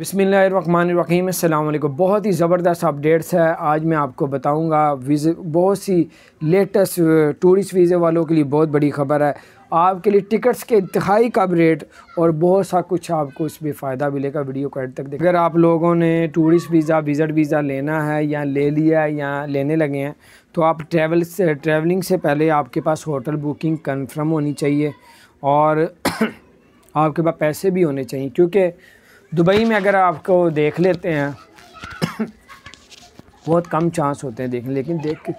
अस्सलाम वालेकुम बहुत ही ज़बरदस्त अपडेट्स है आज मैं आपको बताऊंगा वीज़े बहुत सी लेटेस्ट टूरिस्ट वीज़े वालों के लिए बहुत बड़ी खबर है आपके लिए टिकट्स के इंतहाई कम रेट और बहुत सा कुछ आपको इसमें फ़ायदा मिलेगा वीडियो को एंड तक देखें अगर आप लोगों ने टूरिस्ट वीज़ा विज़िट वीज़ा लेना है या ले लिया है या लेने लगे हैं तो आप ट्रैवल से ट्रैवलिंग से पहले आपके पास होटल बुकिंग कन्फर्म होनी चाहिए और आपके पास पैसे भी होने चाहिए क्योंकि दुबई में अगर आपको देख लेते हैं बहुत कम चांस होते हैं देखने लेकिन देख के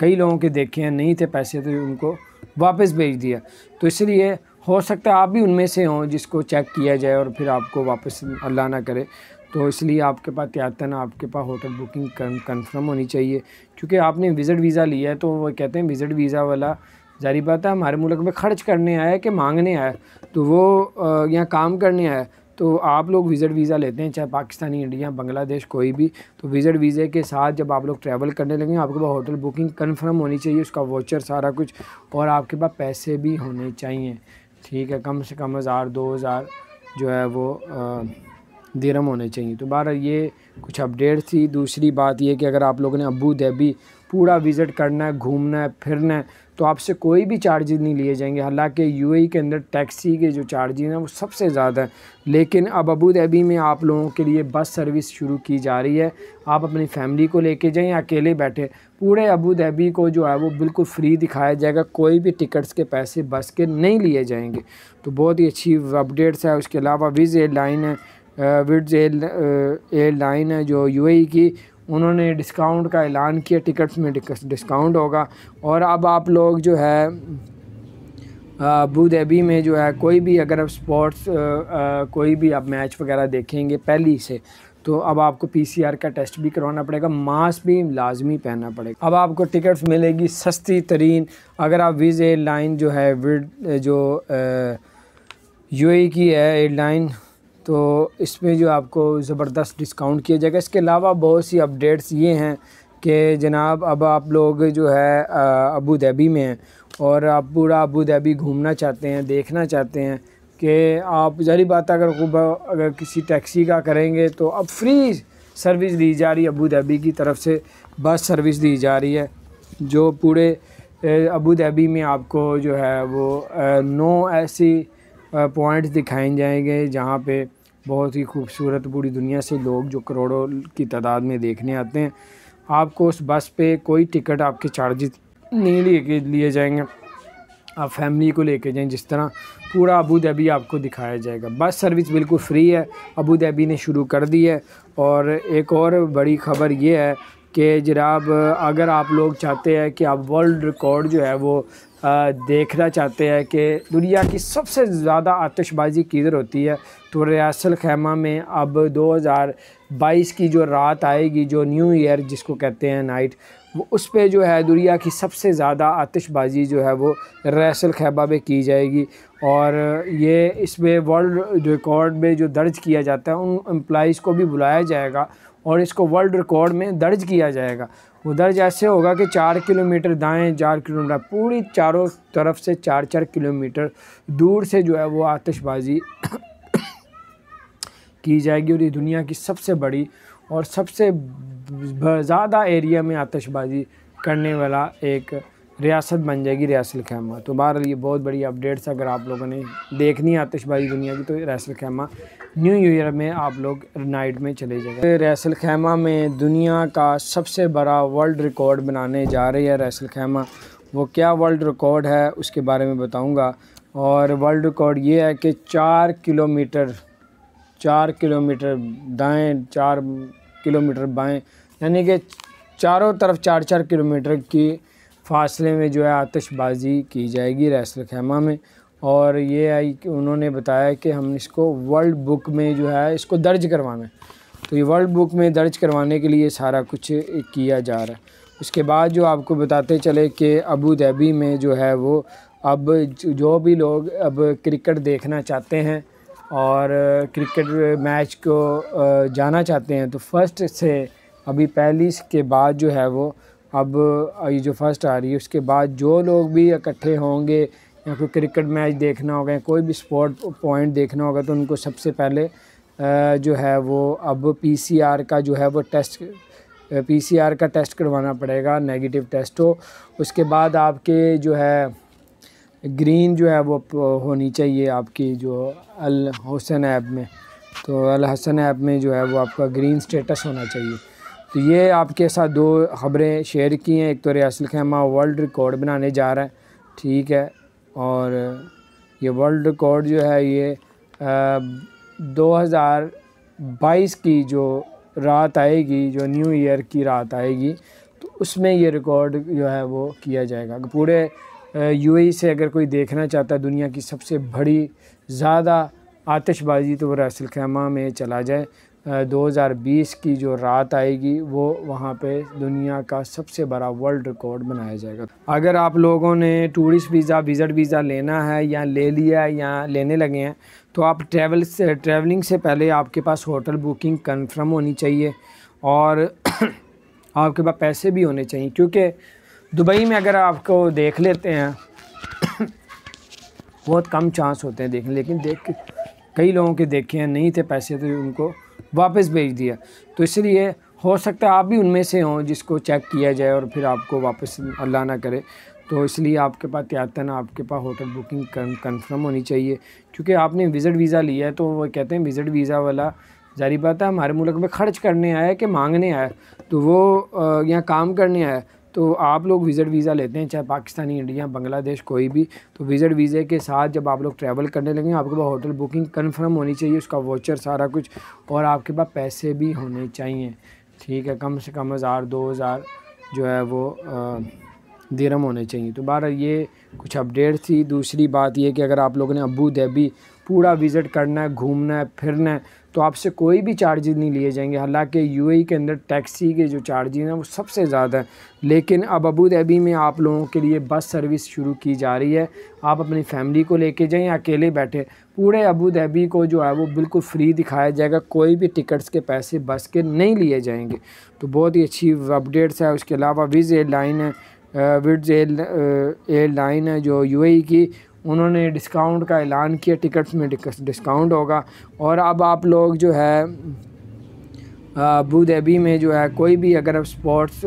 कई लोगों के देखे हैं नहीं थे पैसे तो उनको वापस भेज दिया तो इसलिए हो सकता है आप भी उनमें से हों जिसको चेक किया जाए और फिर आपको वापस अल्लाह ना करे तो इसलिए आपके पास त्यातन आपके पास होटल बुकिंग कंफर्म होनी चाहिए क्योंकि आपने विज़िट वीज़ा लिया है तो वो कहते हैं विज़िट वीज़ा वाला जारी बात है हमारे मुल्क में खर्च करने आया कि मांगने आया तो वो यहाँ काम करने आया तो आप लोग विज़िट वीज़ा लेते हैं चाहे पाकिस्तानी इंडिया बांग्लादेश कोई भी तो विज़िट वीज़े के साथ जब आप लोग ट्रैवल करने लगें आपके पास होटल बुकिंग कन्फर्म होनी चाहिए उसका वाचर सारा कुछ और आपके पास पैसे भी होने चाहिए ठीक है कम से कम हज़ार दो हज़ार जो है वो दरम होने चाहिए तो बारह ये कुछ अपडेट थी दूसरी बात ये कि अगर आप लोगों ने अबू धाबी पूरा विज़िट करना है घूमना है फिरना है तो आपसे कोई भी चार्जेज नहीं लिए जाएंगे हालांकि यूएई e के अंदर टैक्सी के जो चार्जेज हैं वो सबसे ज़्यादा हैं लेकिन अब अबू धाबी में आप लोगों के लिए बस सर्विस शुरू की जा रही है आप अपनी फैमिली को लेके जाएं या अकेले बैठे पूरे अबू धाबी को जो है वो बिल्कुल फ्री दिखाया जाएगा कोई भी टिकट्स के पैसे बस के नहीं लिए जाएंगे तो बहुत ही अच्छी अपडेट्स है उसके अलावा विज़ एयरलाइन है एयर एयरलाइन है जो ए e की उन्होंने डिस्काउंट का ऐलान किया टिकट्स में डिस्काउंट होगा और अब आप लोग जो है अबू धाबी में जो है कोई भी अगर आप स्पोर्ट्स कोई भी आप मैच वगैरह देखेंगे पहली से तो अब आपको पीसीआर का टेस्ट भी करवाना पड़ेगा मास्क भी लाजमी पहनना पड़ेगा अब आपको टिकट्स मिलेगी सस्ती तरीन अगर आप विज़ एयरलाइन जो है जो यूएई की है एयरलाइन तो इसमें जो आपको ज़बरदस्त डिस्काउंट किया जाएगा इसके अलावा बहुत सी अपडेट्स ये हैं कि जनाब अब आप लोग जो है अबू धाबी में हैं और आप पूरा अबू धाबी घूमना चाहते हैं देखना चाहते हैं कि आप जारी बात अगर अगर किसी टैक्सी का करेंगे तो अब फ्री सर्विस दी जा रही है अबू धाबी की तरफ से बस सर्विस दी जा रही है जो पूरे अबू धाबी में आपको जो है वो नौ ऐसी पॉइंट्स दिखाए जाएंगे जहाँ पे बहुत ही खूबसूरत पूरी दुनिया से लोग जो करोड़ों की तादाद में देखने आते हैं आपको उस बस पे कोई टिकट आपके चार्जेस नहीं लिए लिए जाएंगे आप फैमिली को लेके जाएं जिस तरह पूरा अबू धाबी आपको दिखाया जाएगा बस सर्विस बिल्कुल फ्री है अबू धाबी ने शुरू कर दी है और एक और बड़ी खबर ये है कि जनाब अगर आप लोग चाहते हैं कि आप वर्ल्ड रिकॉर्ड जो है वो देखना चाहते हैं कि दुनिया की सबसे ज़्यादा आतिशबाजी किधर होती है तो रियासल खैमा में अब 2022 की जो रात आएगी जो न्यू ईयर जिसको कहते हैं नाइट वो उस पर जो है दुनिया की सबसे ज़्यादा आतिशबाज़ी जो है वो रियासल खैबा में की जाएगी और ये इसमें वर्ल्ड रिकॉर्ड में जो दर्ज किया जाता है उन एम्प्लॉज़ को भी बुलाया जाएगा और इसको वर्ल्ड रिकॉर्ड में दर्ज किया जाएगा उधर जैसे होगा कि चार किलोमीटर दाएं चार किलोमीटर पूरी चारों तरफ से चार चार किलोमीटर दूर से जो है वो आतशबाजी की जाएगी और ये दुनिया की सबसे बड़ी और सबसे ज़्यादा एरिया में आतशबाजी करने वाला एक रियासत बन जाएगी रियासल खैमा तो बहरहाल ये बहुत बड़ी अपडेट्स अगर आप लोगों ने देखनी है आतिशबाजी दुनिया की तो रियासल खैमा न्यू ईयर में आप लोग नाइट में चले जाएंगे तो रियासल खेमा में दुनिया का सबसे बड़ा वर्ल्ड रिकॉर्ड बनाने जा रही है रियासल खैमा वो क्या वर्ल्ड रिकॉर्ड है उसके बारे में बताऊँगा और वर्ल्ड रिकॉर्ड ये है कि चार किलोमीटर चार किलोमीटर दाएँ चार किलोमीटर बाएँ यानी कि चारों तरफ चार चार किलोमीटर की फासले में जो है आतशबाज़ी की जाएगी रैसल खेमा में और ये आई कि उन्होंने बताया कि हम इसको वर्ल्ड बुक में जो है इसको दर्ज करवाना है तो ये वर्ल्ड बुक में दर्ज करवाने के लिए सारा कुछ किया जा रहा है उसके बाद जो आपको बताते चले कि अबू धाबी में जो है वो अब जो भी लोग अब क्रिकेट देखना चाहते हैं और क्रिकेट मैच को जाना चाहते हैं तो फर्स्ट से अभी पहली के बाद जो है वो अब ये जो फर्स्ट आ रही है उसके बाद जो लोग भी इकट्ठे होंगे या कोई क्रिकेट मैच देखना होगा या कोई भी स्पोर्ट पॉइंट देखना होगा तो उनको सबसे पहले जो है वो अब पीसीआर का जो है वो टेस्ट पीसीआर का टेस्ट करवाना पड़ेगा नेगेटिव टेस्ट हो उसके बाद आपके जो है ग्रीन जो है वो होनी चाहिए आपकी जो अल हसन ऐप में तो अल हसन ऐप में जो है वो आपका ग्रीन स्टेटस होना चाहिए तो ये आपके साथ दो खबरें शेयर की हैं एक तो रियासल खेमा वर्ल्ड रिकॉर्ड बनाने जा रहा है ठीक है और ये वर्ल्ड रिकॉर्ड जो है ये आ, 2022 की जो रात आएगी जो न्यू ईयर की रात आएगी तो उसमें ये रिकॉर्ड जो है वो किया जाएगा पूरे यूएई से अगर कोई देखना चाहता है दुनिया की सबसे बड़ी ज़्यादा आतिशबाजी तो वो रसल खेमा में चला जाए 2020 की जो रात आएगी वो वहाँ पे दुनिया का सबसे बड़ा वर्ल्ड रिकॉर्ड बनाया जाएगा अगर आप लोगों ने टूरिस्ट वीज़ा विज़ट वीज़ा लेना है या ले लिया है या लेने लगे हैं तो आप ट्रैवल से ट्रैवलिंग से पहले आपके पास होटल बुकिंग कंफर्म होनी चाहिए और आपके पास पैसे भी होने चाहिए क्योंकि दुबई में अगर आपको देख लेते हैं बहुत कम चांस होते हैं देखने लेकिन देख कई लोगों के देखे हैं नहीं थे पैसे तो उनको वापस भेज दिया तो इसलिए हो सकता है आप भी उनमें से हों जिसको चेक किया जाए और फिर आपको वापस अल्लाह ना करे तो इसलिए आपके पास त्यातन आपके पास होटल बुकिंग कंफर्म होनी चाहिए क्योंकि आपने विज़िट वीज़ा लिया है तो वो कहते हैं विज़िट वीज़ा वाला जारी बात है हमारे मुल्क में खर्च करने आया है कि मांगने आया तो वो यहाँ काम करने आया तो आप लोग विज़िट वीज़ा लेते हैं चाहे पाकिस्तानी इंडिया बांग्लादेश कोई भी तो विज़िट वीज़े के साथ जब आप लोग ट्रैवल करने लगे आपके पास होटल बुकिंग कन्फर्म होनी चाहिए उसका वाचर सारा कुछ और आपके पास पैसे भी होने चाहिए ठीक है कम से कम हज़ार दो हज़ार जो है वो आ, दिरम होने चाहिए तो बारह ये कुछ अपडेट थी दूसरी बात ये कि अगर आप लोगों ने अबू धाबी पूरा विज़िट करना है घूमना है फिरना है तो आपसे कोई भी चार्जेज नहीं लिए जाएंगे हालांकि यूएई e के अंदर टैक्सी के जो चार्जेज हैं वो सबसे ज़्यादा है लेकिन अब अबू धाबी में आप लोगों के लिए बस सर्विस शुरू की जा रही है आप अपनी फैमिली को लेके जाएं या अकेले बैठे पूरे अबू धाबी को जो है वो बिल्कुल फ्री दिखाया जाएगा कोई भी टिकट्स के पैसे बस के नहीं लिए जाएंगे तो बहुत ही अच्छी अपडेट्स है उसके अलावा विज़ एयरलाइन है एयर एयरलाइन है जो यू e की उन्होंने डिस्काउंट का ऐलान किया टिकट्स में डिस्काउंट होगा और अब आप लोग जो है अबू धाबी में जो है कोई भी अगर आप स्पोर्ट्स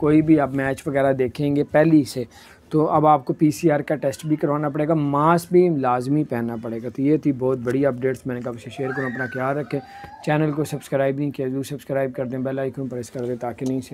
कोई भी आप मैच वगैरह देखेंगे पहली से तो अब आपको पीसीआर का टेस्ट भी करवाना पड़ेगा मास्क भी लाजमी पहनना पड़ेगा तो ये थी बहुत बड़ी अपडेट्स मैंने कहा शेयर करूँ अपना ख्याल रखें चैनल को सब्सक्राइब नहीं किया जरूर सब्सक्राइब कर दें बेल आइकन प्रेस कर दें ताकि नहीं